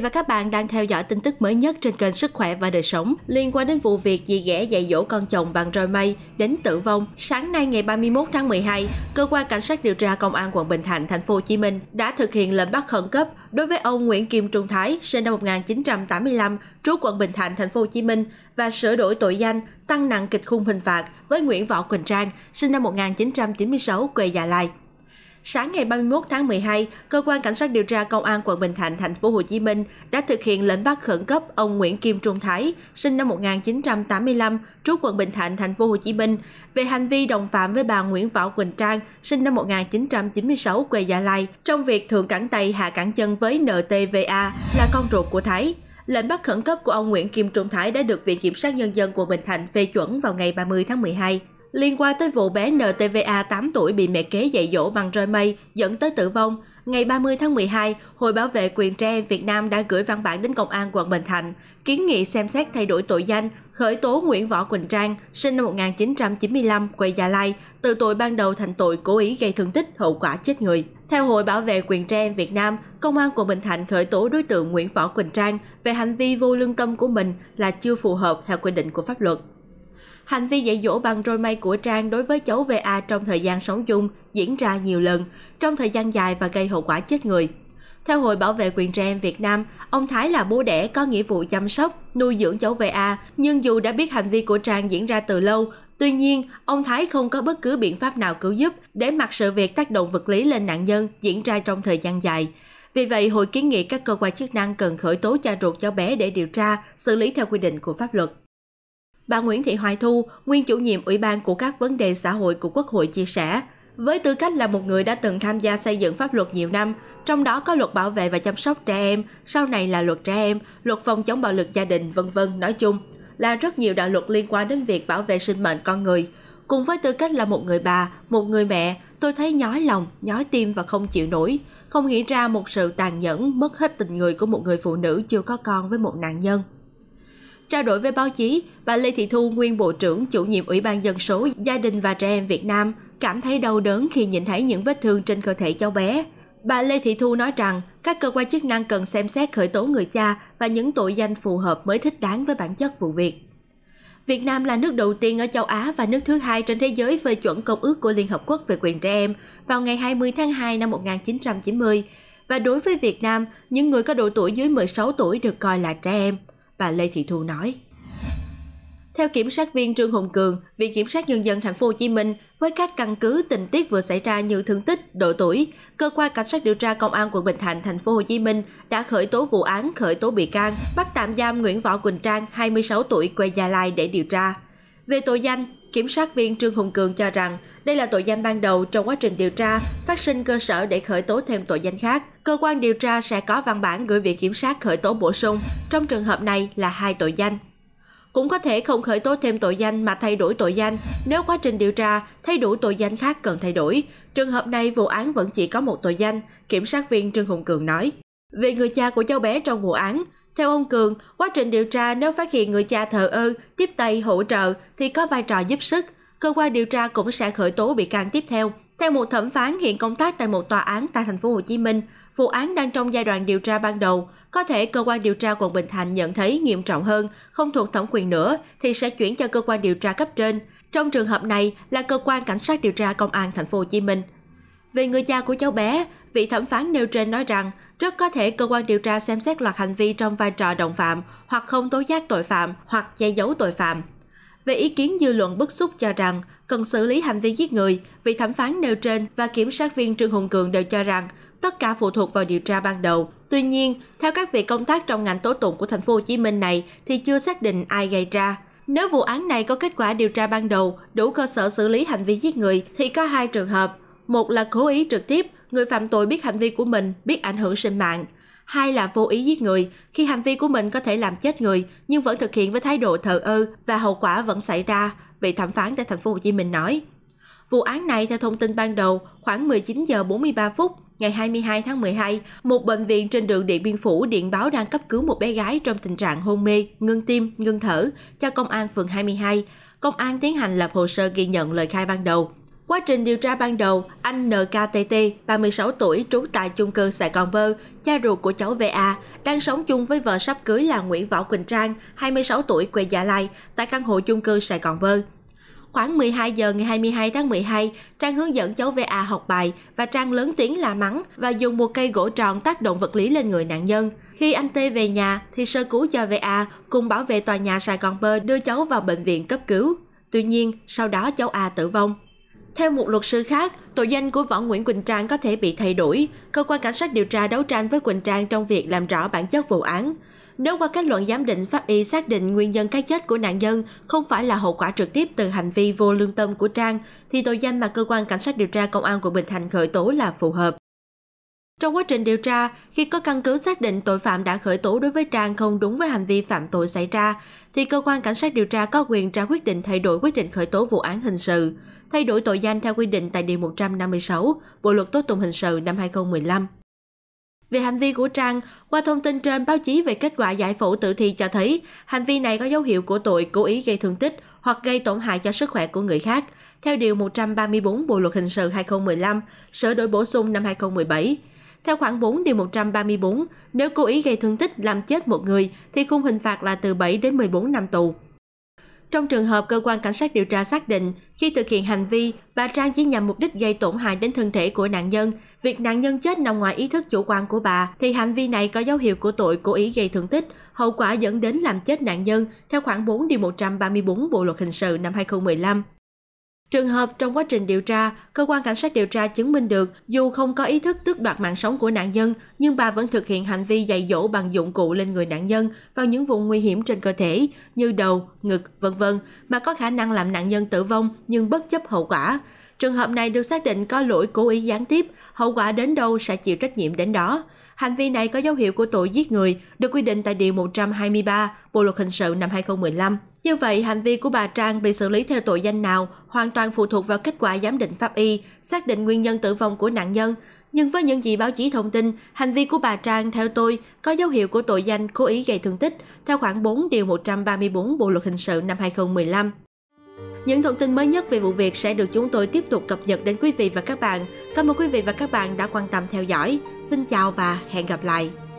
và các bạn đang theo dõi tin tức mới nhất trên kênh Sức khỏe và đời sống liên quan đến vụ việc dì ghẻ dạy dỗ con chồng bằng roi mây đến tử vong. Sáng nay ngày 31 tháng 12, cơ quan cảnh sát điều tra công an quận Bình Thạnh thành phố Hồ Chí Minh đã thực hiện lệnh bắt khẩn cấp đối với ông Nguyễn Kim Trung Thái, sinh năm 1985, trú quận Bình Thạnh thành phố Hồ Chí Minh và sửa đổi tội danh tăng nặng kịch khung hình phạt với Nguyễn Võ Quỳnh Trang, sinh năm 1996, quê Gia Lai. Sáng ngày 31 tháng 12, cơ quan cảnh sát điều tra công an quận Bình Thạnh thành phố Hồ Chí Minh đã thực hiện lệnh bắt khẩn cấp ông Nguyễn Kim Trung Thái, sinh năm 1985, trú quận Bình Thạnh thành phố Hồ Chí Minh về hành vi đồng phạm với bà Nguyễn Võ Quỳnh Trang, sinh năm 1996 quê Gia Lai, trong việc thượng cẳng tay hạ cẳng chân với NTVA là con ruột của Thái. Lệnh bắt khẩn cấp của ông Nguyễn Kim Trung Thái đã được Viện Kiểm sát Nhân dân quận Bình Thạnh phê chuẩn vào ngày 30 tháng 12. Liên quan tới vụ bé NTVA 8 tuổi bị mẹ kế dạy dỗ bằng rơi mây dẫn tới tử vong, ngày 30 tháng 12, Hội bảo vệ quyền trẻ em Việt Nam đã gửi văn bản đến Công an quận Bình Thạnh, kiến nghị xem xét thay đổi tội danh, khởi tố Nguyễn Võ Quỳnh Trang, sinh năm 1995, quê Gia Lai, từ tội ban đầu thành tội cố ý gây thương tích hậu quả chết người. Theo Hội bảo vệ quyền trẻ em Việt Nam, Công an quận Bình Thạnh khởi tố đối tượng Nguyễn Võ Quỳnh Trang về hành vi vô lương tâm của mình là chưa phù hợp theo quy định của pháp luật. Hành vi dạy dỗ bằng roi mây của Trang đối với cháu VA trong thời gian sống chung diễn ra nhiều lần, trong thời gian dài và gây hậu quả chết người. Theo Hội Bảo vệ quyền trẻ em Việt Nam, ông Thái là bố đẻ có nghĩa vụ chăm sóc, nuôi dưỡng cháu VA, nhưng dù đã biết hành vi của Trang diễn ra từ lâu, tuy nhiên, ông Thái không có bất cứ biện pháp nào cứu giúp để mặc sự việc tác động vật lý lên nạn nhân diễn ra trong thời gian dài. Vì vậy, hội kiến nghị các cơ quan chức năng cần khởi tố cha ruột cháu bé để điều tra, xử lý theo quy định của pháp luật bà Nguyễn Thị Hoài Thu, nguyên chủ nhiệm Ủy ban của các vấn đề xã hội của Quốc hội chia sẻ, với tư cách là một người đã từng tham gia xây dựng pháp luật nhiều năm, trong đó có luật bảo vệ và chăm sóc trẻ em, sau này là luật trẻ em, luật phòng chống bạo lực gia đình, vân vân nói chung, là rất nhiều đạo luật liên quan đến việc bảo vệ sinh mệnh con người. Cùng với tư cách là một người bà, một người mẹ, tôi thấy nhói lòng, nhói tim và không chịu nổi. Không nghĩ ra một sự tàn nhẫn, mất hết tình người của một người phụ nữ chưa có con với một nạn nhân. Trao đổi với báo chí, bà Lê Thị Thu, nguyên Bộ trưởng, chủ nhiệm Ủy ban Dân số, Gia đình và Trẻ em Việt Nam, cảm thấy đau đớn khi nhìn thấy những vết thương trên cơ thể cháu bé. Bà Lê Thị Thu nói rằng các cơ quan chức năng cần xem xét khởi tố người cha và những tội danh phù hợp mới thích đáng với bản chất vụ việc. Việt Nam là nước đầu tiên ở châu Á và nước thứ hai trên thế giới phê chuẩn Công ước của Liên Hợp Quốc về quyền trẻ em vào ngày 20 tháng 2 năm 1990. Và đối với Việt Nam, những người có độ tuổi dưới 16 tuổi được coi là trẻ em – bà Lê Thị Thu nói. Theo kiểm sát viên Trương Hùng Cường, Viện kiểm sát nhân dân thành phố Hồ Chí Minh với các căn cứ tình tiết vừa xảy ra như thương tích, độ tuổi, cơ quan cảnh sát điều tra công an quận Bình Thạnh thành phố Hồ Chí Minh đã khởi tố vụ án, khởi tố bị can, bắt tạm giam Nguyễn Võ Quỳnh Trang, 26 tuổi quê Gia Lai để điều tra về tội danh Kiểm sát viên Trương Hùng Cường cho rằng đây là tội danh ban đầu trong quá trình điều tra, phát sinh cơ sở để khởi tố thêm tội danh khác. Cơ quan điều tra sẽ có văn bản gửi Viện Kiểm sát khởi tố bổ sung, trong trường hợp này là hai tội danh. Cũng có thể không khởi tố thêm tội danh mà thay đổi tội danh nếu quá trình điều tra thay đổi tội danh khác cần thay đổi. Trường hợp này vụ án vẫn chỉ có một tội danh, Kiểm sát viên Trương Hùng Cường nói. Về người cha của cháu bé trong vụ án, theo ông Cường, quá trình điều tra nếu phát hiện người cha thờ ơ, tiếp tay hỗ trợ thì có vai trò giúp sức, cơ quan điều tra cũng sẽ khởi tố bị can tiếp theo. Theo một thẩm phán hiện công tác tại một tòa án tại thành phố Hồ Chí Minh, vụ án đang trong giai đoạn điều tra ban đầu, có thể cơ quan điều tra quận Bình Thạnh nhận thấy nghiêm trọng hơn, không thuộc thẩm quyền nữa thì sẽ chuyển cho cơ quan điều tra cấp trên. Trong trường hợp này là cơ quan cảnh sát điều tra công an thành phố Hồ Chí Minh. Về người cha của cháu bé, vị thẩm phán nêu trên nói rằng rất có thể cơ quan điều tra xem xét loạt hành vi trong vai trò đồng phạm hoặc không tố giác tội phạm hoặc che giấu tội phạm. Về ý kiến dư luận bức xúc cho rằng cần xử lý hành vi giết người, vị thẩm phán nêu trên và kiểm sát viên Trương Hùng Cường đều cho rằng tất cả phụ thuộc vào điều tra ban đầu. Tuy nhiên, theo các vị công tác trong ngành tố tụng của thành phố Hồ Chí Minh này thì chưa xác định ai gây ra. Nếu vụ án này có kết quả điều tra ban đầu đủ cơ sở xử lý hành vi giết người thì có hai trường hợp, một là cố ý trực tiếp người phạm tội biết hành vi của mình biết ảnh hưởng sinh mạng. Hai là vô ý giết người, khi hành vi của mình có thể làm chết người nhưng vẫn thực hiện với thái độ thờ ơ và hậu quả vẫn xảy ra, vị thẩm phán tại thành phố Hồ Chí Minh nói. Vụ án này theo thông tin ban đầu, khoảng 19 giờ 43 phút ngày 22 tháng 12, một bệnh viện trên đường Điện Biên Phủ điện báo đang cấp cứu một bé gái trong tình trạng hôn mê, ngưng tim, ngưng thở cho công an phường 22. Công an tiến hành lập hồ sơ ghi nhận lời khai ban đầu. Quá trình điều tra ban đầu, anh NKTT, 36 tuổi, trú tại chung cư Sài Gòn Bơ, cha ruột của cháu VA, đang sống chung với vợ sắp cưới là Nguyễn Võ Quỳnh Trang, 26 tuổi, quê Gia Lai, tại căn hộ chung cư Sài Gòn Bơ. Khoảng 12 giờ ngày 22 tháng 12, Trang hướng dẫn cháu VA học bài và Trang lớn tiếng la mắng và dùng một cây gỗ tròn tác động vật lý lên người nạn nhân. Khi anh T về nhà thì sơ cứu cho VA cùng bảo vệ tòa nhà Sài Gòn Bơ đưa cháu vào bệnh viện cấp cứu. Tuy nhiên, sau đó cháu A tử vong. Theo một luật sư khác, tội danh của Võ Nguyễn Quỳnh Trang có thể bị thay đổi. Cơ quan cảnh sát điều tra đấu tranh với Quỳnh Trang trong việc làm rõ bản chất vụ án. Nếu qua kết luận giám định pháp y xác định nguyên nhân cái chết của nạn nhân không phải là hậu quả trực tiếp từ hành vi vô lương tâm của Trang, thì tội danh mà cơ quan cảnh sát điều tra công an quận Bình Thạnh khởi tố là phù hợp. Trong quá trình điều tra, khi có căn cứ xác định tội phạm đã khởi tố đối với Trang không đúng với hành vi phạm tội xảy ra, thì cơ quan cảnh sát điều tra có quyền ra quyết định thay đổi quyết định khởi tố vụ án hình sự thay đổi tội danh theo quy định tại Điều 156 Bộ Luật Tố Tụng Hình sự năm 2015. Về hành vi của Trang, qua thông tin trên báo chí về kết quả giải phẫu tử thi cho thấy, hành vi này có dấu hiệu của tội cố ý gây thương tích hoặc gây tổn hại cho sức khỏe của người khác, theo Điều 134 Bộ Luật Hình sự 2015, sửa đổi bổ sung năm 2017. Theo khoảng 4 điều 134, nếu cố ý gây thương tích làm chết một người thì khung hình phạt là từ 7 đến 14 năm tù trong trường hợp cơ quan cảnh sát điều tra xác định khi thực hiện hành vi bà trang chỉ nhằm mục đích gây tổn hại đến thân thể của nạn nhân việc nạn nhân chết nằm ngoài ý thức chủ quan của bà thì hành vi này có dấu hiệu của tội cố ý gây thương tích hậu quả dẫn đến làm chết nạn nhân theo khoảng 4 điều 134 Bộ luật hình sự năm 2015. Trường hợp trong quá trình điều tra, cơ quan cảnh sát điều tra chứng minh được dù không có ý thức tước đoạt mạng sống của nạn nhân, nhưng bà vẫn thực hiện hành vi dạy dỗ bằng dụng cụ lên người nạn nhân vào những vùng nguy hiểm trên cơ thể như đầu, ngực, vân vân, mà có khả năng làm nạn nhân tử vong nhưng bất chấp hậu quả. Trường hợp này được xác định có lỗi cố ý gián tiếp, hậu quả đến đâu sẽ chịu trách nhiệm đến đó. Hành vi này có dấu hiệu của tội giết người, được quy định tại Điều 123 Bộ Luật Hình sự năm 2015. Như vậy, hành vi của bà Trang bị xử lý theo tội danh nào hoàn toàn phụ thuộc vào kết quả giám định pháp y, xác định nguyên nhân tử vong của nạn nhân. Nhưng với những gì báo chí thông tin, hành vi của bà Trang theo tôi có dấu hiệu của tội danh cố ý gây thương tích theo khoảng 4 điều 134 Bộ luật hình sự năm 2015. Những thông tin mới nhất về vụ việc sẽ được chúng tôi tiếp tục cập nhật đến quý vị và các bạn. Cảm ơn quý vị và các bạn đã quan tâm theo dõi. Xin chào và hẹn gặp lại.